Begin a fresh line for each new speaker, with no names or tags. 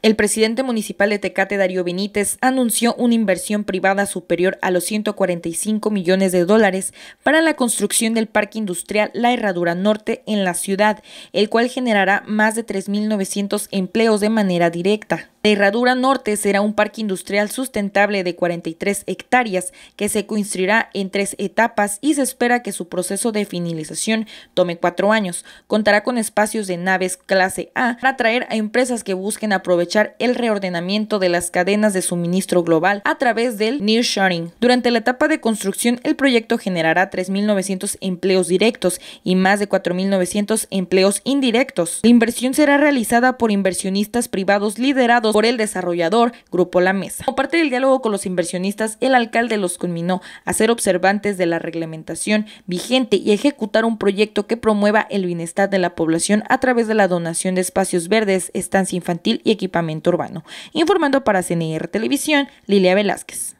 El presidente municipal de Tecate, Darío Benítez, anunció una inversión privada superior a los 145 millones de dólares para la construcción del Parque Industrial La Herradura Norte en la ciudad, el cual generará más de 3.900 empleos de manera directa. La Herradura Norte será un parque industrial sustentable de 43 hectáreas que se construirá en tres etapas y se espera que su proceso de finalización tome cuatro años. Contará con espacios de naves clase A para atraer a empresas que busquen aprovechar el reordenamiento de las cadenas de suministro global a través del nearshoring. Durante la etapa de construcción, el proyecto generará 3.900 empleos directos y más de 4.900 empleos indirectos. La inversión será realizada por inversionistas privados liderados por el desarrollador Grupo La Mesa. Como parte del diálogo con los inversionistas, el alcalde los culminó a ser observantes de la reglamentación vigente y ejecutar un proyecto que promueva el bienestar de la población a través de la donación de espacios verdes, estancia infantil y equipamiento urbano. Informando para CNR Televisión, Lilia Velázquez.